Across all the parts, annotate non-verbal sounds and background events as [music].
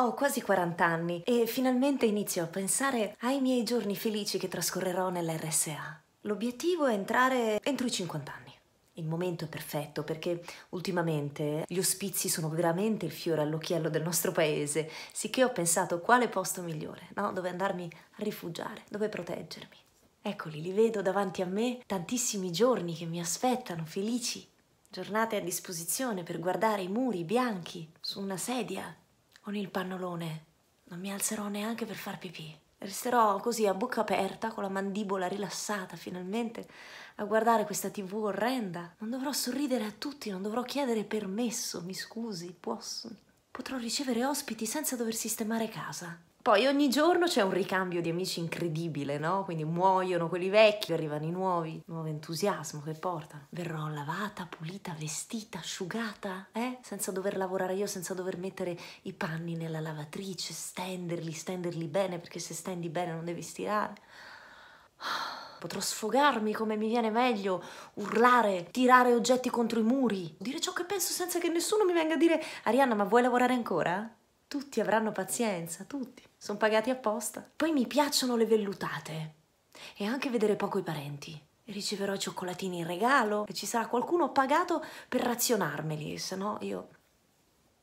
Ho quasi 40 anni e finalmente inizio a pensare ai miei giorni felici che trascorrerò nell'RSA. L'obiettivo è entrare entro i 50 anni. Il momento è perfetto perché ultimamente gli ospizi sono veramente il fiore all'occhiello del nostro paese, sicché ho pensato quale posto migliore, no? dove andarmi a rifugiare, dove proteggermi. Eccoli, li vedo davanti a me, tantissimi giorni che mi aspettano, felici, giornate a disposizione per guardare i muri bianchi su una sedia con il pannolone. Non mi alzerò neanche per far pipì. Resterò così a bocca aperta, con la mandibola rilassata finalmente, a guardare questa tv orrenda. Non dovrò sorridere a tutti, non dovrò chiedere permesso, mi scusi, posso. Potrò ricevere ospiti senza dover sistemare casa. Poi ogni giorno c'è un ricambio di amici incredibile, no? Quindi muoiono quelli vecchi, arrivano i nuovi, nuovo entusiasmo che portano. Verrò lavata, pulita, vestita, asciugata, eh? Senza dover lavorare io, senza dover mettere i panni nella lavatrice, stenderli, stenderli bene, perché se stendi bene non devi stirare. Potrò sfogarmi come mi viene meglio, urlare, tirare oggetti contro i muri, dire ciò che penso senza che nessuno mi venga a dire Arianna ma vuoi lavorare ancora? Tutti avranno pazienza, tutti. Sono pagati apposta. Poi mi piacciono le vellutate e anche vedere poco i parenti. Riceverò i cioccolatini in regalo e ci sarà qualcuno pagato per razionarmeli, se no io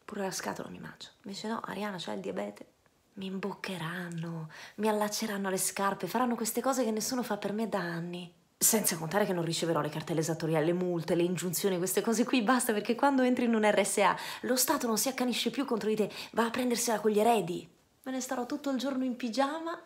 pure la scatola mi mangio. Invece no, Ariana c'ha il diabete. Mi imboccheranno, mi allacceranno alle scarpe, faranno queste cose che nessuno fa per me da anni. Senza contare che non riceverò le cartelle esattoriali, le multe, le ingiunzioni, queste cose qui, basta perché quando entri in un RSA lo Stato non si accanisce più contro di te, va a prendersela con gli eredi. Me ne starò tutto il giorno in pigiama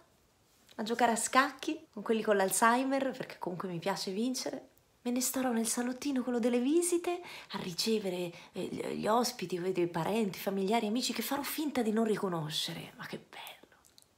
a giocare a scacchi con quelli con l'Alzheimer, perché comunque mi piace vincere. Me ne starò nel salottino, quello delle visite, a ricevere eh, gli ospiti, i parenti, familiari, amici che farò finta di non riconoscere. Ma che bello!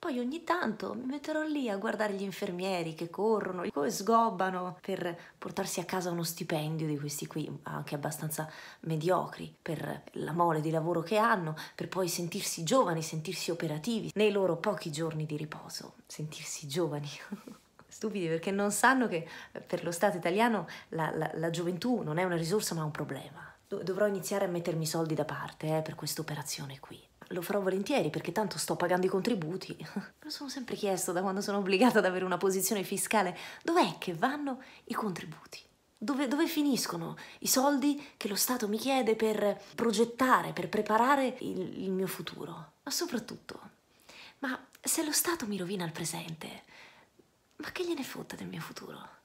Poi ogni tanto mi metterò lì a guardare gli infermieri che corrono, che sgobbano per portarsi a casa uno stipendio di questi qui, anche abbastanza mediocri, per la mole di lavoro che hanno, per poi sentirsi giovani, sentirsi operativi nei loro pochi giorni di riposo, sentirsi giovani. [laughs] Stupidi perché non sanno che per lo Stato italiano la, la, la gioventù non è una risorsa ma un problema dovrò iniziare a mettermi soldi da parte eh, per questa operazione qui. Lo farò volentieri perché tanto sto pagando i contributi. Me [laughs] lo sono sempre chiesto da quando sono obbligata ad avere una posizione fiscale. Dov'è che vanno i contributi? Dove, dove finiscono i soldi che lo Stato mi chiede per progettare, per preparare il, il mio futuro? Ma soprattutto, ma se lo Stato mi rovina il presente, ma che gliene fotta del mio futuro?